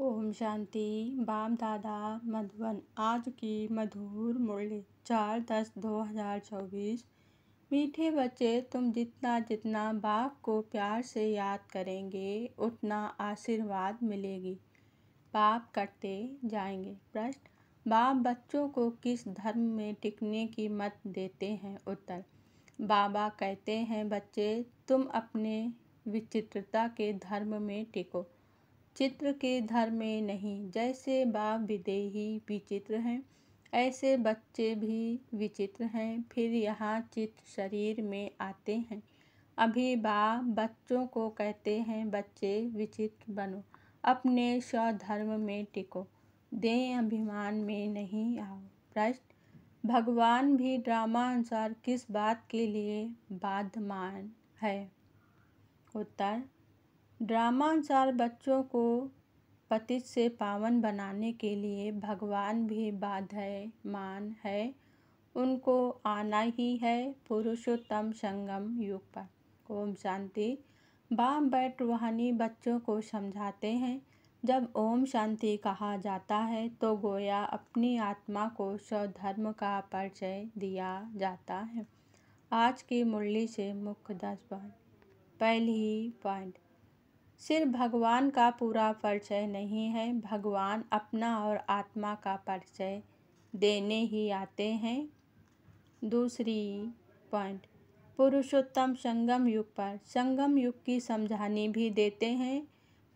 ओम शांति बाप दादा मधुबन आज की मधुर मुरली चार दस दो हज़ार चौबीस मीठे बच्चे तुम जितना जितना बाप को प्यार से याद करेंगे उतना आशीर्वाद मिलेगी बाप करते जाएंगे प्रश्न बाप बच्चों को किस धर्म में टिकने की मत देते हैं उत्तर बाबा कहते हैं बच्चे तुम अपने विचित्रता के धर्म में टिको चित्र के धर्म में नहीं जैसे बाप विदेही विचित्र हैं ऐसे बच्चे भी विचित्र हैं फिर यहाँ चित्र शरीर में आते हैं अभी बाप बच्चों को कहते हैं बच्चे विचित्र बनो अपने स्वधर्म में टिको दे अभिमान में नहीं आओ प्रश्न भगवान भी ड्रामा अनुसार किस बात के लिए बाधमान है उत्तर ड्रामानुसार बच्चों को पति से पावन बनाने के लिए भगवान भी मान है उनको आना ही है पुरुषोत्तम संगम युग पर ओम शांति बाम बैठ रूहानी बच्चों को समझाते हैं जब ओम शांति कहा जाता है तो गोया अपनी आत्मा को स्वधर्म का परिचय दिया जाता है आज की मुरली से मुख्य दस पॉइंट पहली पॉइंट सिर्फ भगवान का पूरा परिचय नहीं है भगवान अपना और आत्मा का परिचय देने ही आते हैं दूसरी पॉइंट पुरुषोत्तम संगम युग पर संगम युग की समझानी भी देते हैं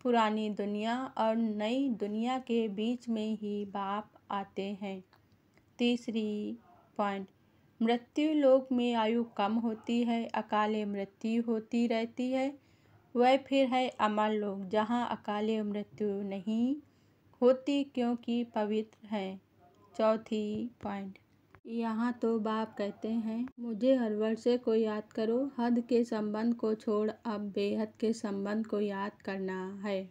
पुरानी दुनिया और नई दुनिया के बीच में ही बाप आते हैं तीसरी पॉइंट मृत्यु लोक में आयु कम होती है अकाले मृत्यु होती रहती है वह फिर है अमर लोग जहाँ अकाले मृत्यु नहीं होती क्योंकि पवित्र है चौथी पॉइंट यहाँ तो बाप कहते हैं मुझे हर वर्षे को याद करो हद के संबंध को छोड़ अब बेहद के संबंध को याद करना है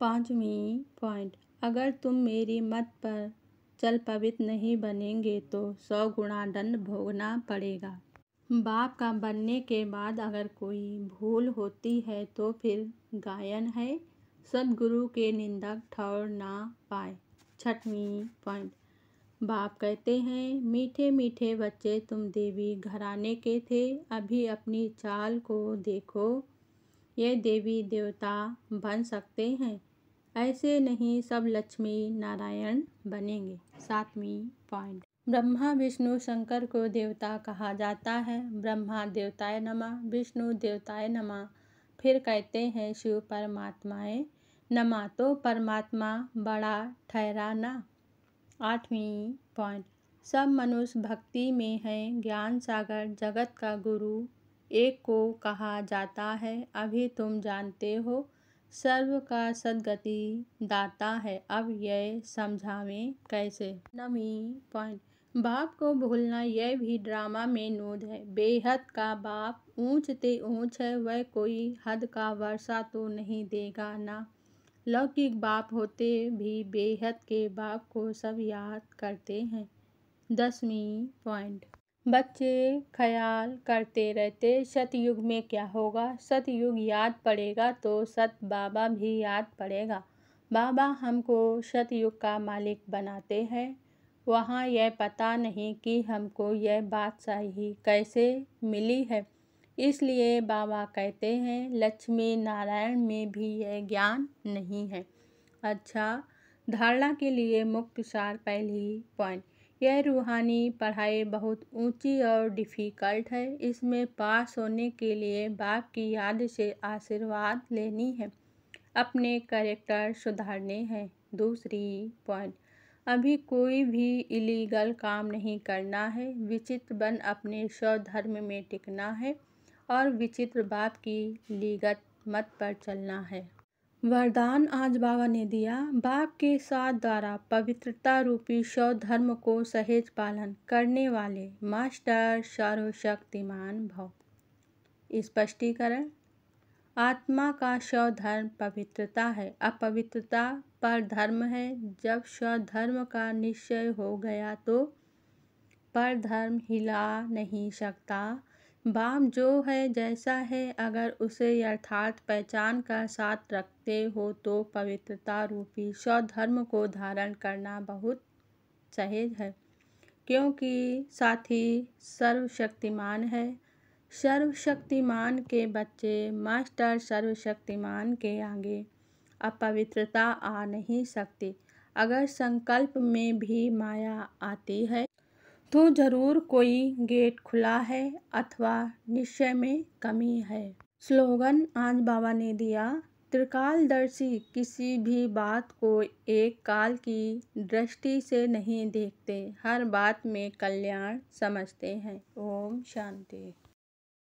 पाँचवीं पॉइंट अगर तुम मेरी मत पर चल पवित्र नहीं बनेंगे तो सौ गुणा दंड भोगना पड़ेगा बाप का बनने के बाद अगर कोई भूल होती है तो फिर गायन है सदगुरु के निंदक ठौर ना पाए छठवीं पॉइंट बाप कहते हैं मीठे मीठे बच्चे तुम देवी घराने के थे अभी अपनी चाल को देखो ये देवी देवता बन सकते हैं ऐसे नहीं सब लक्ष्मी नारायण बनेंगे सातवीं पॉइंट ब्रह्मा विष्णु शंकर को देवता कहा जाता है ब्रह्मा देवताय नमः विष्णु देवताय नमः फिर कहते हैं शिव परमात्माएं नमा तो परमात्मा बड़ा ठहरा ना आठवीं पॉइंट सब मनुष्य भक्ति में हैं ज्ञान सागर जगत का गुरु एक को कहा जाता है अभी तुम जानते हो सर्व का सदगति दाता है अब यह समझावें कैसे नवी पॉइंट बाप को भूलना यह भी ड्रामा में नूद है बेहद का बाप ऊंच ते ऊंच है वह कोई हद का वर्षा तो नहीं देगा ना लौकिक बाप होते भी बेहद के बाप को सब याद करते हैं दसवीं पॉइंट बच्चे ख्याल करते रहते सतयुग में क्या होगा सतयुग याद पड़ेगा तो सत बाबा भी याद पड़ेगा बाबा हमको सतयुग का मालिक बनाते हैं वहाँ यह पता नहीं कि हमको यह बादशाही कैसे मिली है इसलिए बाबा कहते हैं लक्ष्मी नारायण में भी यह ज्ञान नहीं है अच्छा धारणा के लिए सार पहली पॉइंट यह रूहानी पढ़ाई बहुत ऊंची और डिफ़िकल्ट है इसमें पास होने के लिए बाप की याद से आशीर्वाद लेनी है अपने करेक्टर सुधारने हैं दूसरी पॉइंट अभी कोई भी इलीगल काम नहीं करना है विचित्र बन अपने स्वधर्म में टिकना है और विचित्र बाप की लीगत मत पर चलना है वरदान आज बाबा ने दिया बाप के साथ द्वारा पवित्रता रूपी शव धर्म को सहेज पालन करने वाले मास्टर सर्वशक्तिमान भव स्पष्टीकरण आत्मा का स्वधर्म धर्म पवित्रता है अपवित्रता पर धर्म है जब स्वधर्म का निश्चय हो गया तो पर धर्म हिला नहीं सकता बाम जो है जैसा है अगर उसे यथार्थ पहचान का साथ रखते हो तो पवित्रता रूपी स्वधर्म को धारण करना बहुत सहेज है क्योंकि साथी सर्वशक्तिमान है सर्वशक्तिमान के बच्चे मास्टर सर्वशक्तिमान के आगे अपवित्रता आ नहीं सकती अगर संकल्प में भी माया आती है तो जरूर कोई गेट खुला है अथवा निश्चय में कमी है स्लोगन आज बाबा ने दिया त्रिकालदर्शी किसी भी बात को एक काल की दृष्टि से नहीं देखते हर बात में कल्याण समझते हैं ओम शांति